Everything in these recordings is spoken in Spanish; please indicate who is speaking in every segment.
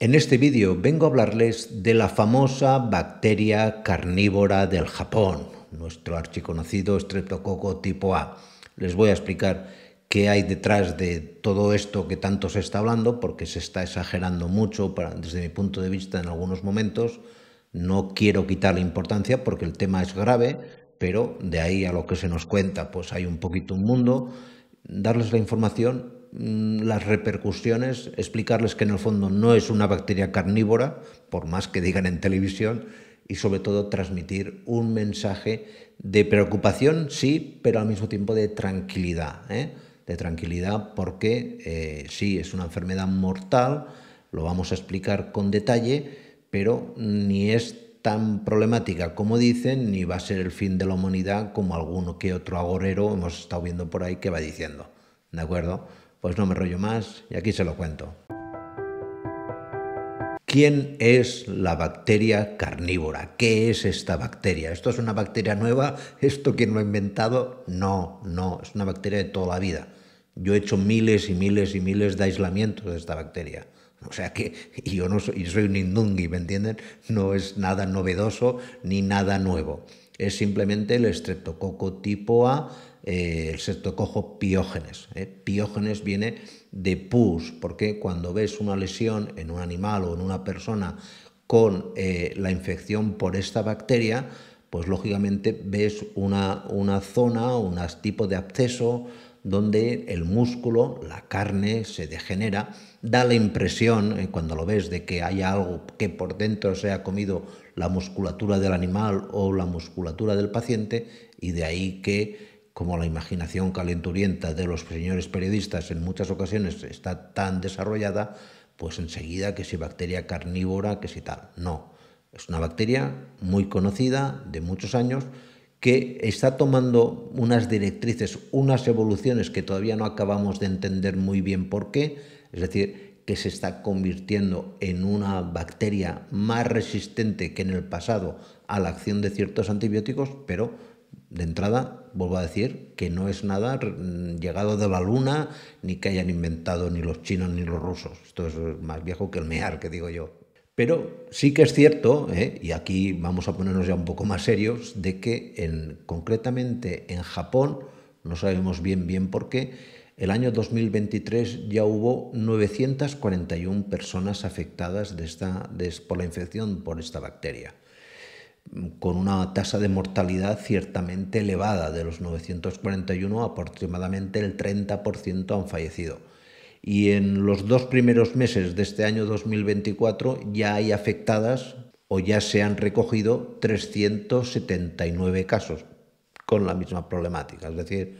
Speaker 1: En este vídeo vengo a hablarles de la famosa bacteria carnívora del Japón, nuestro archiconocido streptococo tipo A. Les voy a explicar qué hay detrás de todo esto que tanto se está hablando, porque se está exagerando mucho desde mi punto de vista en algunos momentos. No quiero quitar la importancia porque el tema es grave, pero de ahí a lo que se nos cuenta, pues hay un poquito un mundo. Darles la información Mm, las repercusiones, explicarles que en el fondo no es una bacteria carnívora, por más que digan en televisión, y sobre todo transmitir un mensaje de preocupación, sí, pero al mismo tiempo de tranquilidad. ¿eh? De tranquilidad porque eh, sí, es una enfermedad mortal, lo vamos a explicar con detalle, pero ni es tan problemática como dicen, ni va a ser el fin de la humanidad como alguno que otro agorero hemos estado viendo por ahí que va diciendo. ¿De acuerdo? Pues no me rollo más y aquí se lo cuento. ¿Quién es la bacteria carnívora? ¿Qué es esta bacteria? ¿Esto es una bacteria nueva? ¿Esto quién lo ha inventado? No, no, es una bacteria de toda la vida. Yo he hecho miles y miles y miles de aislamientos de esta bacteria. O sea que yo no soy, soy un indungi, ¿me entienden? No es nada novedoso ni nada nuevo es simplemente el estreptococo tipo A, eh, el estreptococo piógenes. ¿eh? Piógenes viene de pus, porque cuando ves una lesión en un animal o en una persona con eh, la infección por esta bacteria, pues lógicamente ves una, una zona, un tipo de absceso, donde el músculo, la carne, se degenera, da la impresión, eh, cuando lo ves, de que haya algo que por dentro se ha comido la musculatura del animal o la musculatura del paciente, y de ahí que, como la imaginación calenturienta de los señores periodistas en muchas ocasiones está tan desarrollada, pues enseguida que si bacteria carnívora, que si tal. No, es una bacteria muy conocida, de muchos años, que está tomando unas directrices, unas evoluciones que todavía no acabamos de entender muy bien por qué, es decir, que se está convirtiendo en una bacteria más resistente que en el pasado a la acción de ciertos antibióticos, pero de entrada vuelvo a decir que no es nada mm, llegado de la luna ni que hayan inventado ni los chinos ni los rusos. Esto es más viejo que el mear, que digo yo. Pero sí que es cierto, ¿eh? y aquí vamos a ponernos ya un poco más serios, de que concretamente en Japón, no sabemos bien bien por qué, el año 2023 ya hubo 941 personas afectadas por la infección por esta bacteria, con una tasa de mortalidad ciertamente elevada. De los 941, aproximadamente el 30% han fallecido y en los dos primeros meses de este año 2024 ya hay afectadas o ya se han recogido 379 casos con la misma problemática, es decir,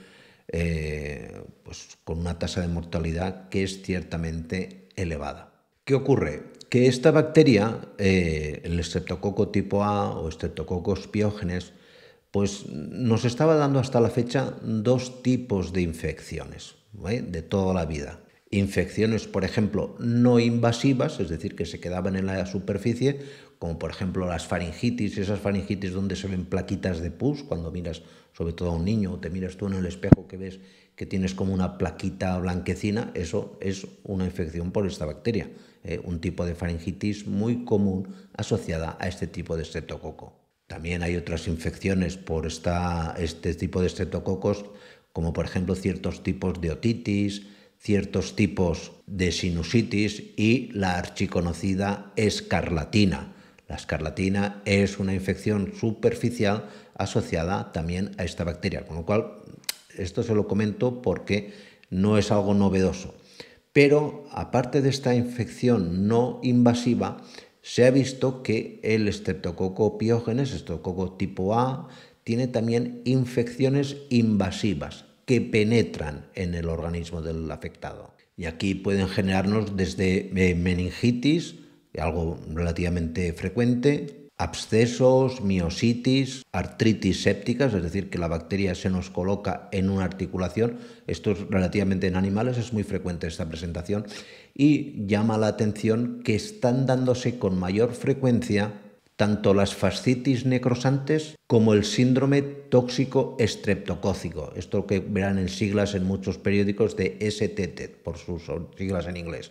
Speaker 1: eh, pues con una tasa de mortalidad que es ciertamente elevada. ¿Qué ocurre? Que esta bacteria, eh, el estreptococo tipo A o estreptococos piógenes, pues nos estaba dando hasta la fecha dos tipos de infecciones ¿eh? de toda la vida infecciones, por ejemplo, no invasivas, es decir, que se quedaban en la superficie, como por ejemplo las faringitis, esas faringitis donde se ven plaquitas de pus, cuando miras sobre todo a un niño o te miras tú en el espejo que ves que tienes como una plaquita blanquecina, eso es una infección por esta bacteria, eh, un tipo de faringitis muy común asociada a este tipo de estetococo. También hay otras infecciones por este tipo de estreptococos, como por ejemplo ciertos tipos de otitis, ciertos tipos de sinusitis y la archiconocida escarlatina. La escarlatina es una infección superficial asociada también a esta bacteria, con lo cual esto se lo comento porque no es algo novedoso. Pero aparte de esta infección no invasiva, se ha visto que el estreptococo piógenes, estreptococo tipo A, tiene también infecciones invasivas que penetran en el organismo del afectado. Y aquí pueden generarnos desde eh, meningitis, algo relativamente frecuente, abscesos, miositis, artritis sépticas, es decir, que la bacteria se nos coloca en una articulación. Esto es relativamente en animales, es muy frecuente esta presentación. Y llama la atención que están dándose con mayor frecuencia tanto las fascitis necrosantes como el síndrome tóxico estreptocócico, esto que verán en siglas en muchos periódicos de STT, por sus siglas en inglés.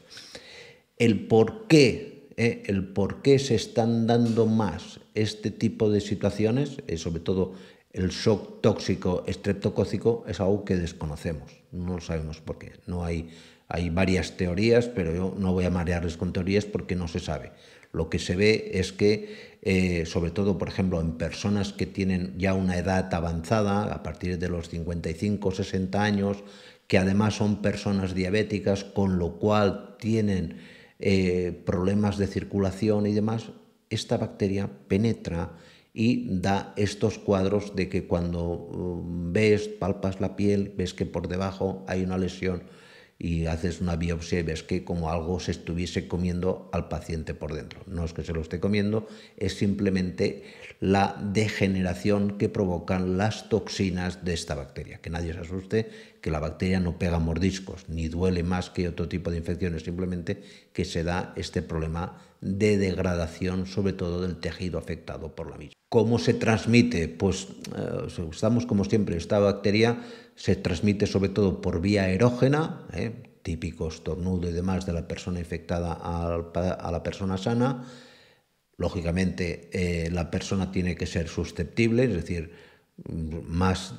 Speaker 1: El por qué, eh, el se están dando más este tipo de situaciones, eh, sobre todo el shock tóxico estreptocócico, es algo que desconocemos, no sabemos por qué, no hay hay varias teorías, pero yo no voy a marearles con teorías porque no se sabe. Lo que se ve es que, eh, sobre todo, por ejemplo, en personas que tienen ya una edad avanzada, a partir de los 55 o 60 años, que además son personas diabéticas, con lo cual tienen eh, problemas de circulación y demás, esta bacteria penetra y da estos cuadros de que cuando um, ves, palpas la piel, ves que por debajo hay una lesión y haces una biopsia y ves que como algo se estuviese comiendo al paciente por dentro. No es que se lo esté comiendo, es simplemente la degeneración que provocan las toxinas de esta bacteria. Que nadie se asuste, que la bacteria no pega mordiscos, ni duele más que otro tipo de infecciones, simplemente que se da este problema de degradación, sobre todo del tejido afectado por la misma. ¿Cómo se transmite? Pues eh, estamos como siempre, esta bacteria se transmite sobre todo por vía erógena, eh, típico estornudo y demás de la persona infectada a la persona sana. Lógicamente, eh, la persona tiene que ser susceptible, es decir, más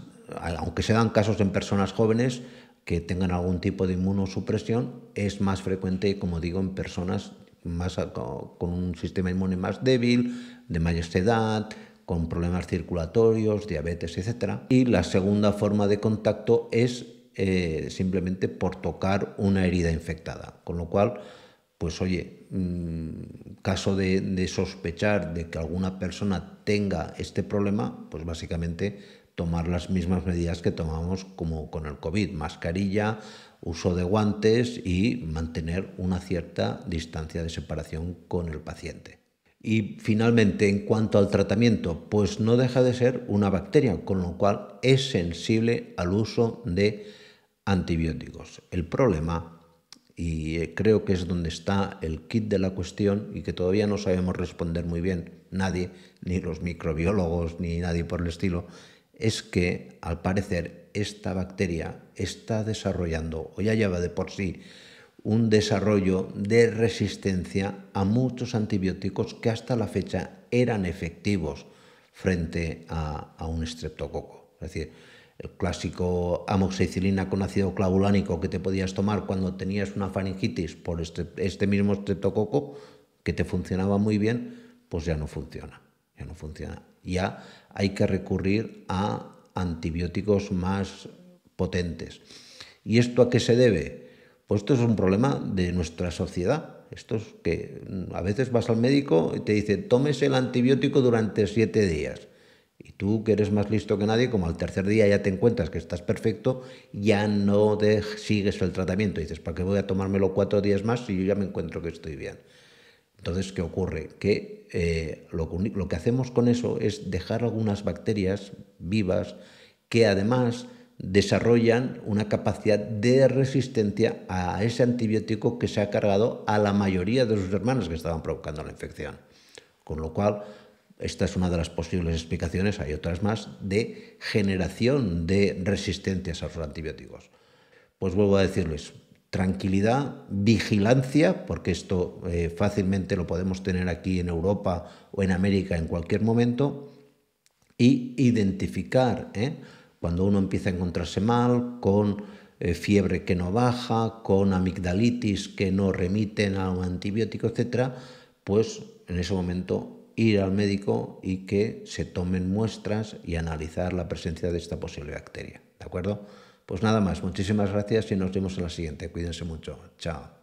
Speaker 1: aunque se dan casos en personas jóvenes que tengan algún tipo de inmunosupresión, es más frecuente, como digo, en personas con un sistema inmune más débil, de mayor edad, con problemas circulatorios, diabetes, etc. Y la segunda forma de contacto es eh, simplemente por tocar una herida infectada, con lo cual pues oye, mm, caso de, de, sospechar de que alguna persona tenga este problema, pues básicamente tomar las mismas medidas que tomamos como con el COVID, mascarilla, uso de guantes y mantener una cierta distancia de separación con el paciente. Y finalmente, en cuanto al tratamiento, pues no deja de ser una bacteria, con lo cual es sensible al uso de antibióticos. El problema, y creo que es donde está el kit de la cuestión y que todavía no sabemos responder muy bien nadie, ni los microbiólogos, ni nadie por el estilo, es que al parecer esta bacteria está desarrollando o ya lleva de por sí un desarrollo de resistencia a muchos antibióticos que hasta la fecha eran efectivos frente a, un estreptococo. Es decir, el clásico amoxicilina con ácido clavulánico que te podías tomar cuando tenías una faringitis por este, este mismo estreptococo, que te funcionaba muy bien, pues ya no funciona. Ya no funciona. Ya hay que recurrir a antibióticos más potentes. ¿Y esto a qué se debe? Pues esto es un problema de nuestra sociedad. Esto es que mm, a veces vas al médico y te dice, tomes el antibiótico durante siete días. Y tú, que eres más listo que nadie, como al tercer día ya te encuentras que estás perfecto, ya no sigues el tratamiento. dices, ¿para qué voy a tomármelo cuatro días más si yo ya me encuentro que estoy bien? Entonces, ¿qué ocurre? Que eh, lo, lo, que hacemos con eso es dejar algunas bacterias vivas que además desarrollan una capacidad de resistencia a ese antibiótico que se ha cargado a la mayoría de sus hermanas que estaban provocando la infección. Con lo cual, esta es una de las posibles explicaciones, hay otras más, de generación de resistencias a los antibióticos. Pues vuelvo a decirles, tranquilidad, vigilancia, porque esto eh, fácilmente lo podemos tener aquí en Europa o en América en cualquier momento, y identificar ¿eh? cuando uno empieza a encontrarse mal, con eh, fiebre que no baja, con amigdalitis que no remiten a un antibiótico, etc., pues en ese momento ir al médico y que se tomen muestras y analizar la presencia de esta posible bacteria. ¿De acuerdo? Pues nada más, muchísimas gracias y nos vemos en la siguiente. Cuídense mucho. Chao.